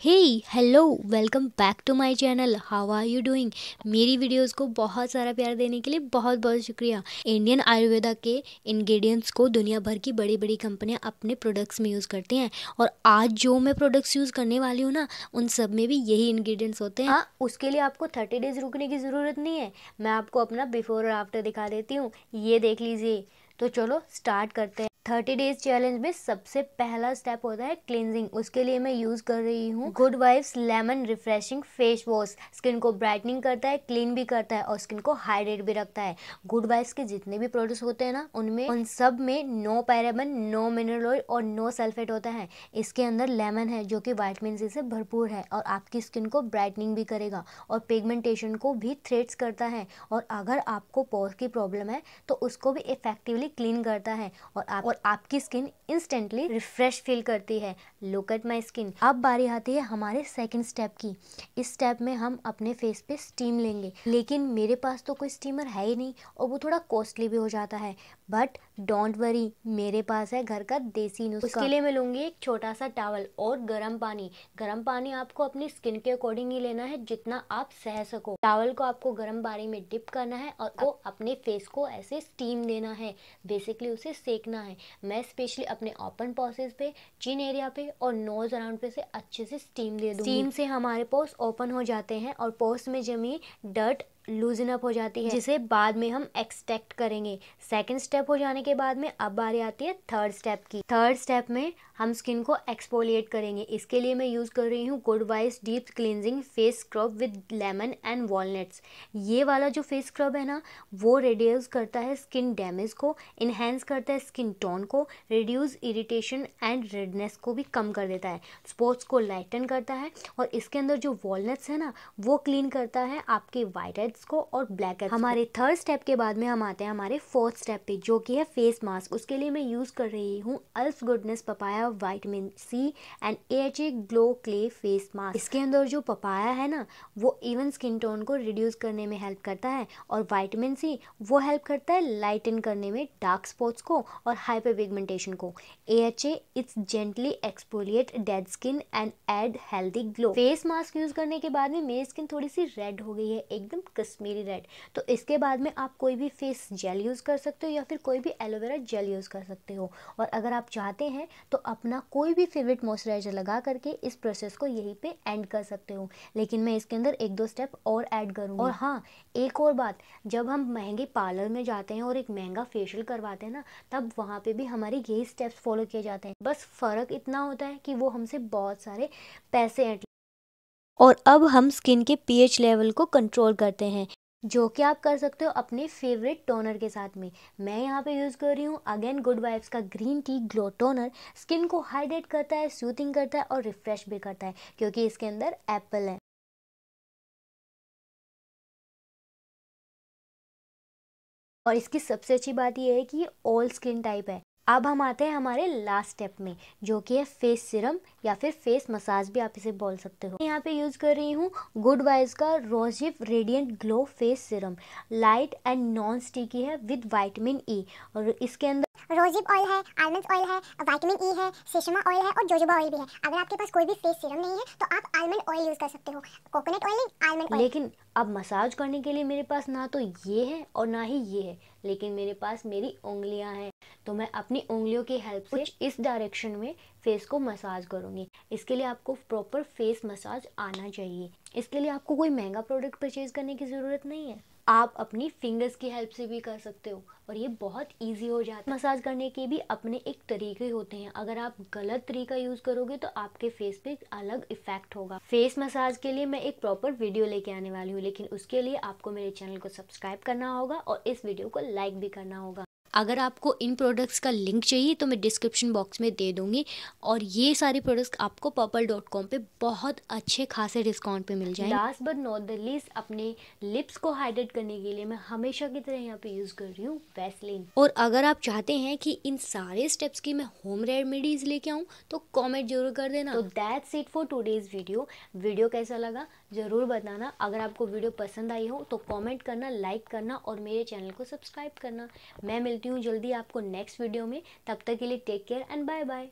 hey hello welcome back to my channel how are you doing मेरी videos को बहुत सारा प्यार देने के लिए बहुत बहुत शुक्रिया इंडियन आयुर्वेदा के इंग्रेडिएंट्स को दुनिया भर की बड़ी बड़ी कंपनियां अपने प्रोडक्ट्स में यूज़ करती हैं और आज जो मैं प्रोडक्ट्स यूज़ करने वाली हूँ ना उन सब में भी यही इन्ग्रीडियंट्स होते हैं हाँ उसके लिए आपको थर्टी डेज़ रुकने की ज़रूरत नहीं है मैं आपको अपना बिफ़ोर और आफ्टर दिखा देती हूँ ये देख लीजिए तो चलो स्टार्ट करते हैं थर्टी डेज चैलेंज में सबसे पहला स्टेप होता है क्लिनजिंग उसके लिए मैं यूज़ कर रही हूँ good vibes lemon refreshing face wash skin को ब्राइटनिंग करता है क्लीन भी करता है और स्किन को हाइड्रेट भी रखता है गुड वाइफ्स के जितने भी प्रोडक्ट्स होते हैं ना उनमें उन सब में no paraben no mineral oil और नो सल्फेट होता है इसके अंदर लेमन है जो कि वाइटमिन सी से भरपूर है और आपकी स्किन को ब्राइटनिंग भी करेगा और पिगमेंटेशन को भी थ्रेड्स करता है और अगर आपको पोर्स की प्रॉब्लम है तो उसको भी इफेक्टिवली क्लीन करता है और आप और आपकी स्किन इंस्टेंटली रिफ्रेश फील करती है लुक एट माई स्किन अब बारी आती है हमारे सेकेंड स्टेप की इस स्टेप में हम अपने फेस पे स्टीम लेंगे लेकिन मेरे पास तो कोई स्टीमर है ही नहीं और वो थोड़ा कॉस्टली भी हो जाता है बट डोंट वरी मेरे पास है घर का देसी नुस्खा उसके लिए मैं लूंगी एक छोटा सा टावल और गर्म पानी गर्म पानी आपको अपनी स्किन के अकॉर्डिंग ही लेना है जितना आप सह सको टावल को आपको गर्म पानी में डिप करना है और वो अपने फेस को ऐसे स्टीम देना है बेसिकली उसे सेकना है मैं स्पेशली अपने ओपन पॉसेस पे चिन एरिया पे और नोज़ अराउंड पे से अच्छे से स्टीम दे दूँ स्टीम से हमारे पोस्ट ओपन हो जाते हैं और पोस्ट में जमी डर्ट लूजन अप हो जाती है जिसे बाद में हम एक्सटेक्ट करेंगे सेकेंड स्टेप हो जाने के बाद में अब बारी आती है थर्ड स्टेप की थर्ड स्टेप में हम स्किन को एक्सपोलिएट करेंगे इसके लिए मैं यूज़ कर रही हूँ good vibes deep cleansing face scrub with lemon and walnuts ये वाला जो फेस स्क्रब है ना वो रिड्यूस करता है स्किन डैमेज को इन्हेंस करता है स्किन टोन को रिड्यूस इरिटेशन एंड रेडनेस को भी कम कर देता है स्पॉट्स को लाइटन करता है और इसके अंदर जो वॉलनट्स है ना वो क्लीन करता है आपके वाइट वाइट्स को और ब्लैक हमारे थर्ड स्टेप के बाद में हम आते हैं हमारे फोर्थ स्टेप पे जो कि है फेस मास्क उसके लिए मैं यूज़ कर रही हूँ अल्फ goodness papaya vitamin C and A H A glow clay face mask इसके अंदर जो पपाया है ना वो इवन स्किन टोन को रिड्यूस करने में हेल्प करता है और वाइटमिन सी वो हेल्प करता है लाइटन करने में डार्क स्पॉट्स को और हाइपर पिगमेंटेशन को A H A it's gently exfoliate dead skin and add healthy glow face mask use करने के बाद में मेरी स्किन थोड़ी सी रेड हो गई है एकदम कश्मीरी रेड तो इसके बाद में आप कोई भी फेस जेल यूज़ कर सकते हो या फिर कोई भी एलोवेरा जेल यूज़ कर सकते हो और अगर आप चाहते हैं तो अपना कोई भी फेवरेट मॉइस्चराइजर लगा करके इस प्रोसेस को यहीं पर एंड कर सकते हो लेकिन मैं इसके अंदर एक दो स्टेप और ऐड करूँगी और हाँ एक और बात जब हम महंगे पार्लर में जाते हैं और एक महंगा फेशियल करवाते हैं ना तब वहाँ पर भी हमारे यही स्टेप्स फॉलो किए जाते हैं बस फ़र्क इतना होता है कि वो हमसे बहुत सारे पैसे और अब हम स्किन के पीएच लेवल को कंट्रोल करते हैं जो कि आप कर सकते हो अपने फेवरेट टोनर के साथ में मैं यहाँ पे यूज़ कर रही हूँ अगेन गुड वाइब्स का green tea glow toner skin को हाइड्रेट करता है सूथिंग करता है और रिफ्रेश भी करता है क्योंकि इसके अंदर एप्पल है और इसकी सबसे अच्छी बात यह है कि ये ऑल स्किन टाइप है अब हम आते हैं हमारे लास्ट स्टेप में जो कि है फेस सीरम या फिर फेस मसाज भी आप इसे बोल सकते हो यहाँ पे यूज़ कर रही हूँ गुड वाइज का रोजिव radiant glow face serum light and non sticky है विद वाइटामिन ई और इसके अंदर रोजिव ऑयल है आलमंड ऑयल है वाइटामिन ई e है सेशमा ऑयल है और जोजोबा ऑयल भी है अगर आपके पास कोई भी फेस सीरम नहीं है तो आप आलमंड ऑयल यूज़ कर सकते हो कोकोनट ऑयल नहीं आलमंड लेकिन अब मसाज करने के लिए मेरे पास ना तो ये है और ना ही ये है लेकिन मेरे पास मेरी उंगलियां हैं तो मैं अपनी उंगलियों की हेल्प से इस डायरेक्शन में फेस को मसाज करूँगी इसके लिए आपको प्रॉपर फेस मसाज आना चाहिए इसके लिए आपको कोई महंगा प्रोडक्ट परचेज करने की ज़रूरत नहीं है आप अपनी फिंगर्स की हेल्प से भी कर सकते हो और ये बहुत इजी हो जाता है मसाज करने के भी अपने एक तरीके होते हैं अगर आप गलत तरीका यूज़ करोगे तो आपके फेस पे अलग इफेक्ट होगा फेस मसाज के लिए मैं एक प्रॉपर वीडियो लेके आने वाली हूँ लेकिन उसके लिए आपको मेरे चैनल को सब्सक्राइब करना होगा और इस वीडियो को लाइक भी करना होगा अगर आपको इन प्रोडक्ट्स का लिंक चाहिए तो मैं डिस्क्रिप्शन बॉक्स में दे दूंगी और ये सारे प्रोडक्ट्स आपको पर्पल डॉट कॉम पर बहुत अच्छे खासे डिस्काउंट पे मिल जाएंगे last but not the least अपने लिप्स को हाइड्रेट करने के लिए मैं हमेशा की तरह यहाँ पे यूज़ कर रही हूँ वैसलिन और अगर आप चाहते हैं कि इन सारे स्टेप्स की मैं होम रेमेडीज़ लेके आऊँ तो कॉमेंट जरूर कर देना तो that's it for today's video video कैसा लगा ज़रूर बताना अगर आपको वीडियो पसंद आई हो तो कमेंट करना लाइक करना और मेरे चैनल को सब्सक्राइब करना मैं मिलती हूँ जल्दी आपको नेक्स्ट वीडियो में तब तक के लिए take care and bye bye